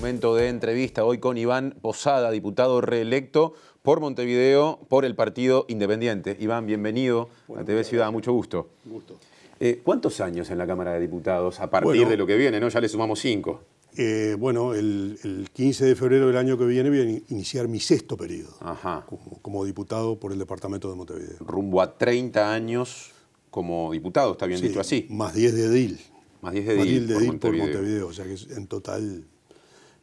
Momento de entrevista hoy con Iván Posada, diputado reelecto por Montevideo por el Partido Independiente. Iván, bienvenido a TV Ciudad, mucho gusto. Eh, ¿Cuántos años en la Cámara de Diputados a partir de lo que viene? ¿no? Ya le sumamos cinco. Eh, bueno, el, 15 de febrero del año que viene voy a iniciar mi sexto periodo Como, diputado por el Departamento de Montevideo. Rumbo a 30 años como diputado, está bien dicho así. Más 10 de DIL. Más 10 de DIL, por, Montevideo, o sea que en total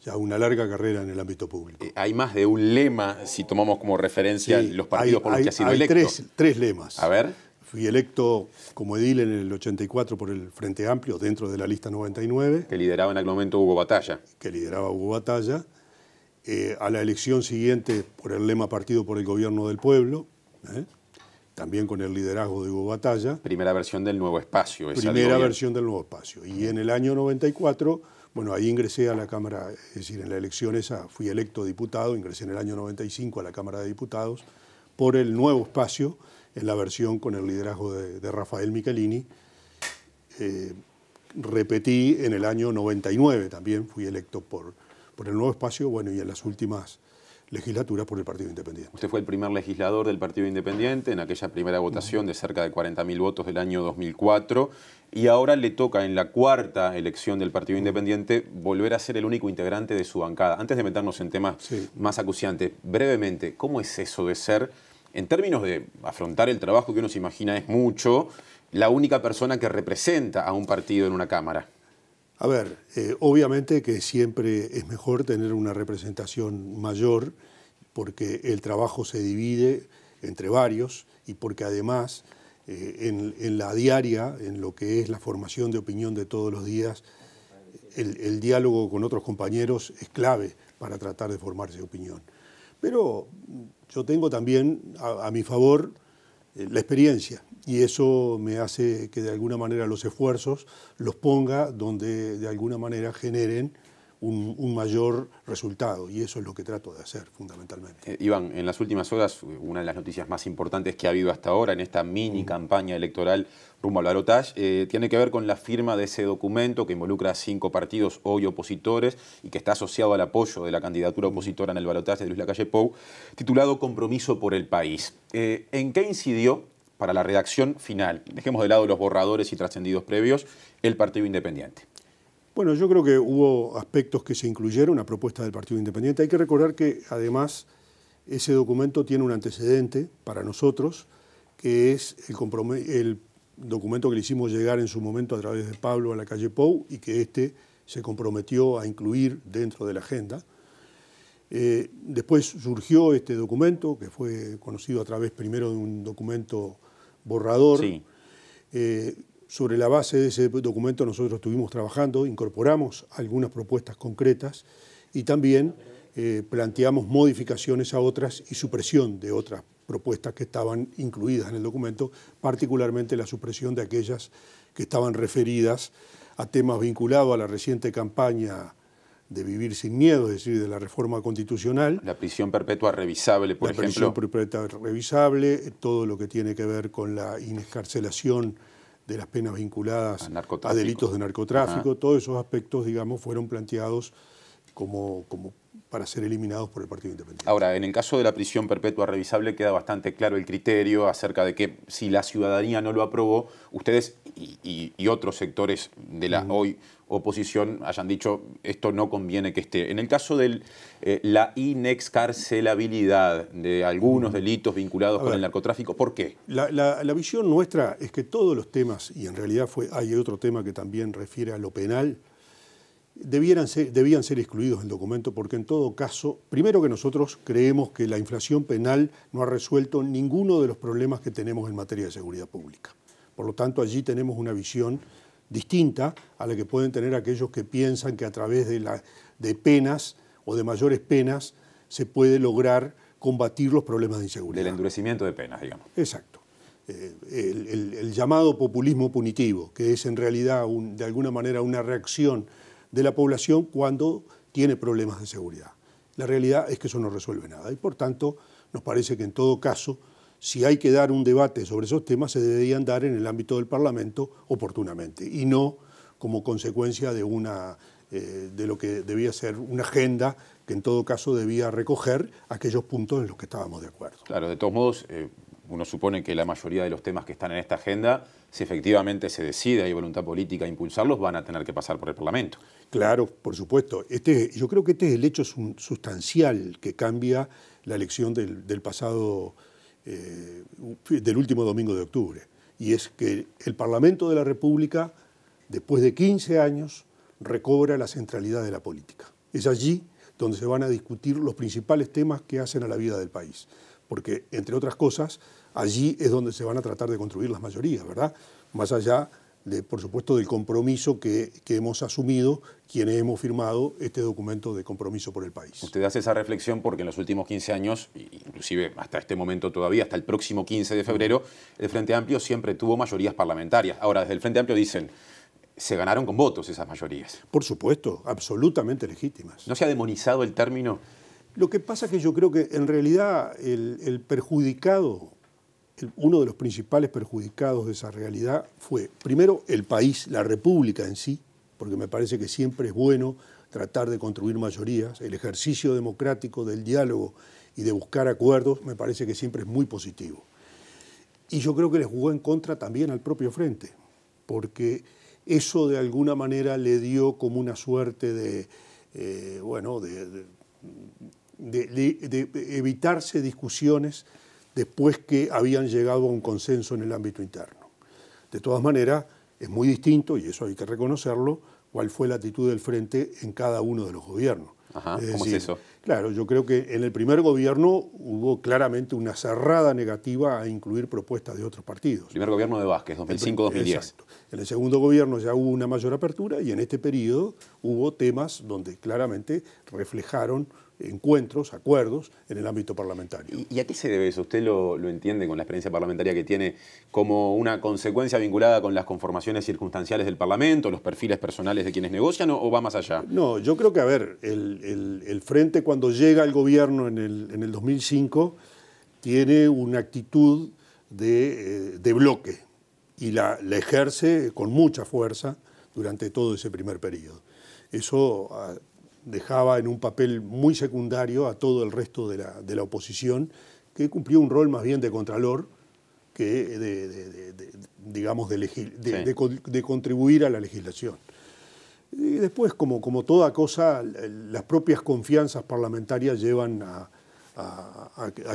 ya una larga carrera en el ámbito público. Eh, hay más de un lema, si tomamos como referencia los partidos por los que ha sido hay electo. Tres, tres lemas. A ver. Fui electo como edil en el 84 por el Frente Amplio, dentro de la lista 99. Que lideraba en aquel momento Hugo Batalla. Que lideraba Hugo Batalla. Eh, a la elección siguiente por el lema Partido por el Gobierno del Pueblo, ¿eh? también con el liderazgo de Hugo Batalla. Primera versión del Nuevo Espacio. primera versión del Nuevo Espacio. Y en el año 94 bueno, ahí ingresé a la Cámara, es decir, en la elección esa fui electo diputado, ingresé en el año 95 a la Cámara de Diputados por el nuevo espacio, en la versión con el liderazgo de, Rafael Michelini. Eh, repetí en el año 99 también, fui electo por el nuevo espacio, bueno, y en las últimas legislatura por el Partido Independiente. Usted fue el primer legislador del Partido Independiente en aquella primera votación de cerca de 40.000 votos del año 2004 y ahora le toca en la cuarta elección del Partido Independiente volver a ser el único integrante de su bancada. Antes de meternos en temas más acuciantes, brevemente, ¿cómo es eso de ser, en términos de afrontar el trabajo que uno se imagina es mucho, la única persona que representa a un partido en una Cámara? A ver, eh, obviamente que siempre es mejor tener una representación mayor porque el trabajo se divide entre varios y porque además eh, en, la diaria, en lo que es la formación de opinión de todos los días, el, diálogo con otros compañeros es clave para tratar de formarse opinión. Pero yo tengo también a, mi favor eh, la experiencia y eso me hace que de alguna manera los esfuerzos los ponga donde de alguna manera generen un, mayor resultado y eso es lo que trato de hacer fundamentalmente. Eh, Iván, en las últimas horas una de las noticias más importantes que ha habido hasta ahora en esta mini mm. campaña electoral rumbo al balotaje eh, tiene que ver con la firma de ese documento que involucra a cinco partidos hoy opositores y que está asociado al apoyo de la candidatura opositora en el balotaje de Luis Lacalle Pou, titulado Compromiso por el País. Eh, ¿En qué incidió para la redacción final, dejemos de lado los borradores y trascendidos previos, el Partido Independiente? Bueno, yo creo que hubo aspectos que se incluyeron a propuesta del Partido Independiente. Hay que recordar que además ese documento tiene un antecedente para nosotros, que es el, documento que le hicimos llegar en su momento a través de Pablo a la calle Pou y que este se comprometió a incluir dentro de la agenda. Eh, después surgió este documento, que fue conocido a través primero de un documento borrador. Eh, sobre la base de ese documento nosotros estuvimos trabajando, incorporamos algunas propuestas concretas y también eh, planteamos modificaciones a otras y supresión de otras propuestas que estaban incluidas en el documento, particularmente la supresión de aquellas que estaban referidas a temas vinculados a la reciente campaña de vivir sin miedo, es decir, de la reforma constitucional. La prisión perpetua revisable, por ejemplo. La prisión perpetua revisable, eh, todo lo que tiene que ver con la inescarcelación de las penas vinculadas a, delitos de narcotráfico, todos esos aspectos, digamos, fueron planteados como, para ser eliminados por el Partido Independiente. Ahora, en el caso de la prisión perpetua revisable queda bastante claro el criterio acerca de que si la ciudadanía no lo aprobó, ustedes y, otros sectores de la mm. hoy oposición hayan dicho esto no conviene que esté. En el caso de eh, la inexcarcelabilidad de algunos mm. delitos vinculados con el narcotráfico, ¿por qué? La, la visión nuestra es que todos los temas, y en realidad fue, hay otro tema que también refiere a lo penal, debieran debían ser excluidos del documento porque en todo caso, primero que nosotros creemos que la inflación penal no ha resuelto ninguno de los problemas que tenemos en materia de seguridad pública. Por lo tanto, allí tenemos una visión distinta a la que pueden tener aquellos que piensan que a través de, la, de penas o de mayores penas se puede lograr combatir los problemas de inseguridad. Del endurecimiento de penas, digamos. Exacto. Eh, el, llamado populismo punitivo, que es en realidad de alguna manera una reacción de la población cuando tiene problemas de seguridad. La realidad es que eso no resuelve nada y por tanto nos parece que en todo caso, si hay que dar un debate sobre esos temas, se deberían dar en el ámbito del Parlamento oportunamente y no como consecuencia de, una, eh, de lo que debía ser una agenda que en todo caso debía recoger aquellos puntos en los que estábamos de acuerdo. Claro, de todos modos, eh, uno supone que la mayoría de los temas que están en esta agenda, si efectivamente se decide, hay voluntad política a impulsarlos, van a tener que pasar por el Parlamento. Claro, por supuesto. Este, yo creo que este es el hecho sustancial que cambia la elección del, pasado, eh, del último domingo de octubre. Y es que el Parlamento de la República, después de 15 años, recobra la centralidad de la política. Es allí donde se van a discutir los principales temas que hacen a la vida del país porque, entre otras cosas, allí es donde se van a tratar de construir las mayorías, ¿verdad? Más allá, por supuesto, del compromiso que, que hemos asumido quienes hemos firmado este documento de compromiso por el país. Usted hace esa reflexión porque en los últimos 15 años, inclusive hasta este momento todavía, hasta el próximo 15 de febrero, el Frente Amplio siempre tuvo mayorías parlamentarias. Ahora, desde el Frente Amplio dicen, se ganaron con votos esas mayorías. Por supuesto, absolutamente legítimas. ¿No se ha demonizado el término lo que pasa es que yo creo que en realidad el, perjudicado, uno de los principales perjudicados de esa realidad fue, primero, el país, la república en sí, porque me parece que siempre es bueno tratar de construir mayorías, el ejercicio democrático del diálogo y de buscar acuerdos, me parece que siempre es muy positivo. Y yo creo que le jugó en contra también al propio frente, porque eso de alguna manera le dio como una suerte de, eh, bueno, de, de, evitarse discusiones después que habían llegado a un consenso en el ámbito interno. De todas maneras, es muy distinto, y eso hay que reconocerlo, cuál fue la actitud del frente en cada uno de los gobiernos. ¿Cómo es eso? Claro, yo creo que en el primer gobierno hubo claramente una cerrada negativa a incluir propuestas de otros partidos. Primer gobierno de Vázquez, 2005-2010. Exacto. En el segundo gobierno ya hubo una mayor apertura y en este periodo hubo temas donde claramente reflejaron encuentros, acuerdos en el ámbito parlamentario. ¿Y, a qué se debe eso? ¿Usted lo, entiende con la experiencia parlamentaria que tiene como una consecuencia vinculada con las conformaciones circunstanciales del Parlamento, los perfiles personales de quienes negocian o, va más allá? No, yo creo que, a ver, el, Frente cuando llega al gobierno en el, en el 2005 tiene una actitud eh, de, bloque y la, la ejerce con mucha fuerza durante todo ese primer periodo. Eso ah, dejaba en un papel muy secundario a todo el resto de la, de la oposición, que cumplió un rol más bien de contralor que de, de de, contribuir a la legislación. Y después, como, como toda cosa, las propias confianzas parlamentarias llevan a,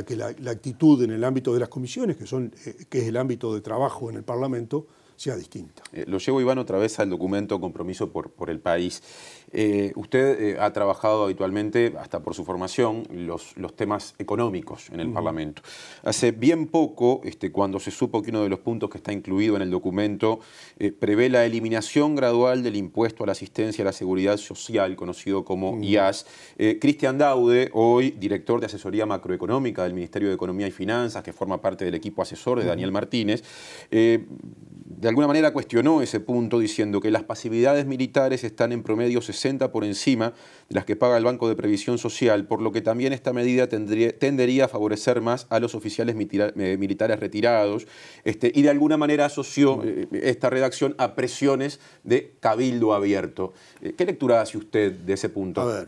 que la, actitud en el ámbito de las comisiones, que, son, eh, que es el ámbito de trabajo en el Parlamento, sea distinta. Eh, lo llevo, Iván, otra vez al documento Compromiso por, por el País. Eh, usted eh, ha trabajado habitualmente, hasta por su formación, los, temas económicos en el Parlamento. Hace bien poco, este, cuando se supo que uno de los puntos que está incluido en el documento eh, prevé la eliminación gradual del impuesto a la asistencia a la seguridad social, conocido como IAS, Cristian Daude, hoy director de asesoría macroeconómica del Ministerio de Economía y Finanzas, que forma parte del equipo asesor de Daniel Martínez, de alguna manera cuestionó ese punto diciendo que las pasividades militares están en promedio por encima de las que paga el Banco de Previsión Social, por lo que también esta medida tendería a favorecer más a los oficiales eh, militares retirados este, y de alguna manera asoció eh, esta redacción a presiones de cabildo abierto. Eh, ¿Qué lectura hace usted de ese punto? A ver,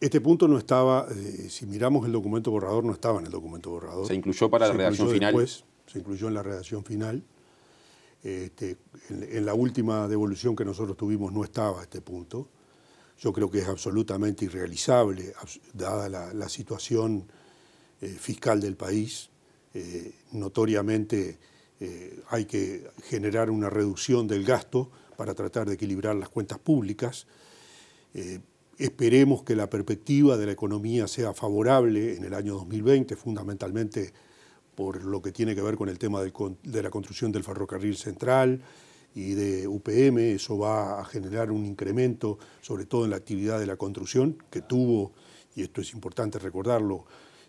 este punto no estaba, si miramos el documento borrador, no estaba en el documento borrador. Se incluyó para la redacción final. Después, se incluyó en la redacción final. Este, en, la última devolución que nosotros tuvimos no estaba este punto. Yo creo que es absolutamente irrealizable, dada la, situación eh, fiscal del país. Eh, notoriamente eh, hay que generar una reducción del gasto para tratar de equilibrar las cuentas públicas. esperemos que la perspectiva de la economía sea favorable en el año 2020, fundamentalmente por lo que tiene que ver con el tema de la construcción del ferrocarril central, y de UPM, eso va a generar un incremento, sobre todo en la actividad de la construcción, que tuvo, y esto es importante recordarlo,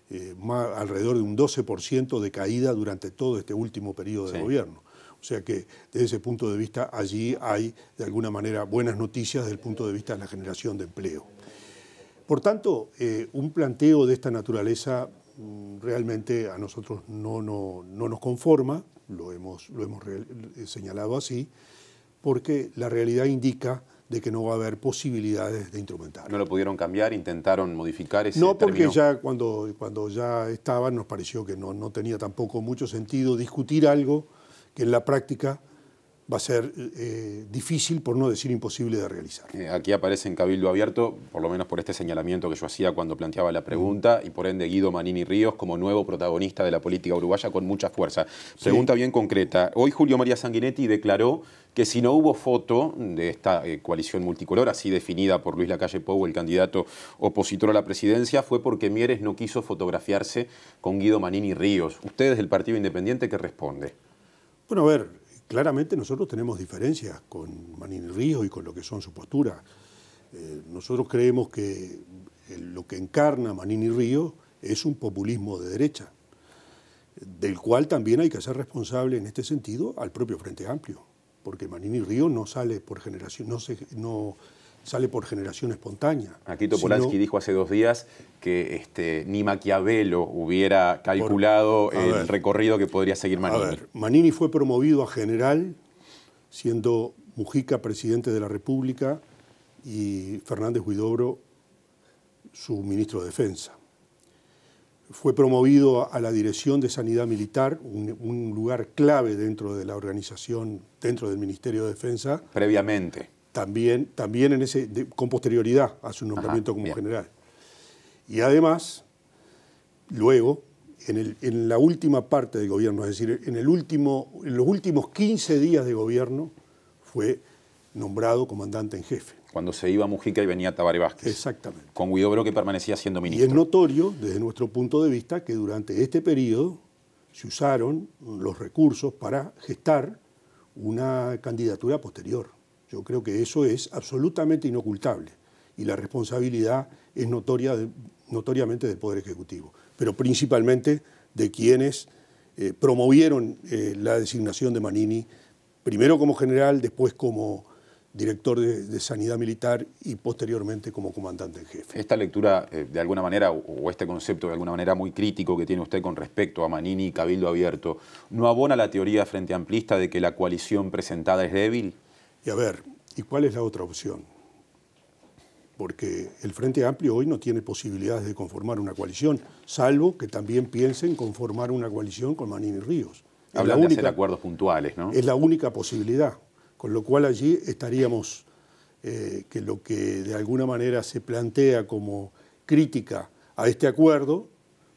eh, más, alrededor de un 12% de caída durante todo este último periodo de gobierno. O sea que desde ese punto de vista allí hay de alguna manera buenas noticias desde el punto de vista de la generación de empleo. Por tanto, eh, un planteo de esta naturaleza mm, realmente a nosotros no, no, no nos conforma, lo hemos, lo hemos eh, señalado así, porque la realidad indica de que no va a haber posibilidades de instrumentar. ¿No lo pudieron cambiar? ¿Intentaron modificar ese No, porque ya cuando, cuando ya estaban nos pareció que no tenía tampoco mucho sentido discutir algo que en la práctica va a ser eh, difícil, por no decir imposible, de realizar. Eh, aquí aparece en Cabildo Abierto, por lo menos por este señalamiento que yo hacía cuando planteaba la pregunta, y por ende Guido Manini Ríos como nuevo protagonista de la política uruguaya con mucha fuerza. Pregunta bien concreta. Hoy Julio María Sanguinetti declaró que si no hubo foto de esta eh, coalición multicolor, así definida por Luis Lacalle Pou, el candidato opositor a la presidencia, fue porque Mieres no quiso fotografiarse con Guido Manini Ríos. Usted, ¿Ustedes del Partido Independiente qué responde? Bueno, a ver, Claramente nosotros tenemos diferencias con Manini Río y con lo que son su postura. Eh, nosotros creemos que lo que encarna Manini Río es un populismo de derecha, del cual también hay que ser responsable en este sentido al propio Frente Amplio, porque Manini Río no sale por generación, no, se, no sale por generación espontánea. Aquí Topolansky dijo hace dos días que este, ni Maquiavelo hubiera calculado el recorrido que podría seguir Manini. Manini fue promovido a general, siendo Mujica presidente de la República y Fernández Huidobro su ministro de Defensa. Fue promovido a la dirección de Sanidad Militar, un lugar clave dentro de la organización, dentro del Ministerio de Defensa. Previamente también, también en ese, con posterioridad a su nombramiento como general. Y además, luego, en, el, en, la última parte del gobierno, es decir, en, el último, en los últimos 15 días de gobierno, fue nombrado comandante en jefe. Cuando se iba a Mujica y venía Tabaré Vázquez. Exactamente. Con Guidobro que permanecía siendo ministro. Y es notorio, desde nuestro punto de vista, que durante este periodo se usaron los recursos para gestar una candidatura posterior. Yo creo que eso es absolutamente inocultable y la responsabilidad es notoria notoriamente del Poder Ejecutivo, pero principalmente de quienes eh, promovieron eh, la designación de Manini, primero como general, después como director de, Sanidad Militar y posteriormente como comandante en jefe. Esta lectura, eh, de alguna manera, o este concepto de alguna manera muy crítico que tiene usted con respecto a Manini y Cabildo Abierto, ¿no abona la teoría frente amplista de que la coalición presentada es débil? Y a ver, ¿y cuál es la otra opción? Porque el Frente Amplio hoy no tiene posibilidades de conformar una coalición, salvo que también piensen conformar una coalición con Manini Ríos. Hablan de acuerdos puntuales, ¿no? Es la única posibilidad, con lo cual allí estaríamos, eh, que lo que de alguna manera se plantea como crítica a este acuerdo,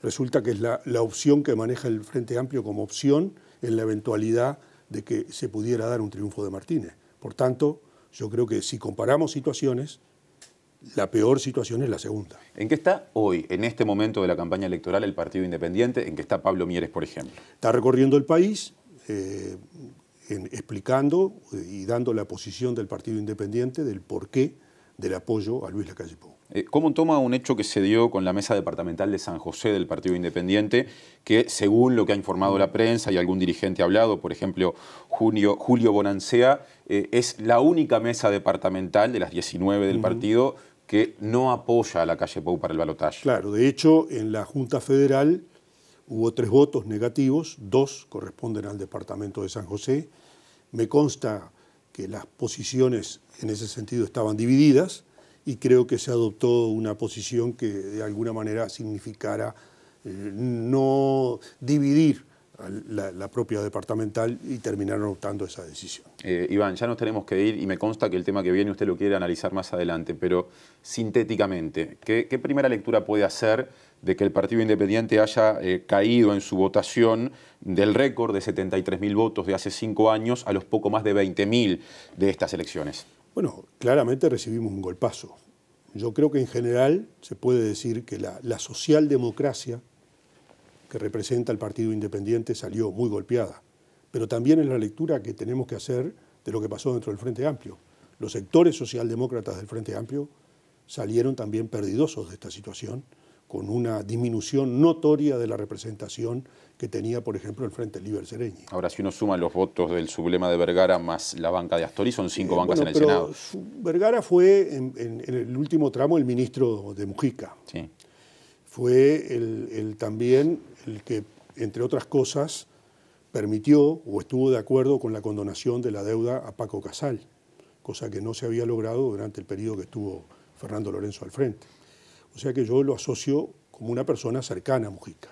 resulta que es la opción que maneja el Frente Amplio como opción en la eventualidad de que se pudiera dar un triunfo de Martínez. Por tanto, yo creo que si comparamos situaciones, la peor situación es la segunda. ¿En qué está hoy, en este momento de la campaña electoral, el Partido Independiente? ¿En qué está Pablo Mieres, por ejemplo? Está recorriendo el país, eh, explicando eh, y dando la posición del Partido Independiente del porqué del apoyo a Luis Lacalle Pou. Eh, ¿Cómo toma un hecho que se dio con la mesa departamental de San José del Partido Independiente, que según lo que ha informado la prensa y algún dirigente ha hablado, por ejemplo Julio, Julio Bonancea, eh, es la única mesa departamental de las 19 del partido que no apoya a la calle Pou para el balotaje? Claro, de hecho en la Junta Federal hubo tres votos negativos, dos corresponden al departamento de San José. Me consta que las posiciones en ese sentido estaban divididas y creo que se adoptó una posición que de alguna manera significara eh, no dividir la, propia departamental y terminaron adoptando esa decisión. Eh, Iván, ya nos tenemos que ir y me consta que el tema que viene usted lo quiere analizar más adelante, pero sintéticamente, ¿qué, primera lectura puede hacer de que el Partido Independiente haya eh, caído en su votación del récord de 73.000 votos de hace cinco años a los poco más de 20.000 de estas elecciones? Bueno, claramente recibimos un golpazo. Yo creo que en general se puede decir que la, socialdemocracia que representa el Partido Independiente salió muy golpeada, pero también en la lectura que tenemos que hacer de lo que pasó dentro del Frente Amplio. Los sectores socialdemócratas del Frente Amplio salieron también perdidosos de esta situación con una disminución notoria de la representación que tenía, por ejemplo, el Frente Libre Sereñi. Ahora, si uno suma los votos del sublema de Vergara más la banca de Astori, son cinco eh, bancas en el Senado. Vergara fue, en, el último tramo, el ministro de Mujica. Fue el, el, también el que, entre otras cosas, permitió o estuvo de acuerdo con la condonación de la deuda a Paco Casal, cosa que no se había logrado durante el periodo que estuvo Fernando Lorenzo al frente. O sea que yo lo asocio como una persona cercana a Mujica.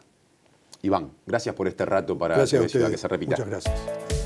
Iván, gracias por este rato para que se repita. Muchas gracias.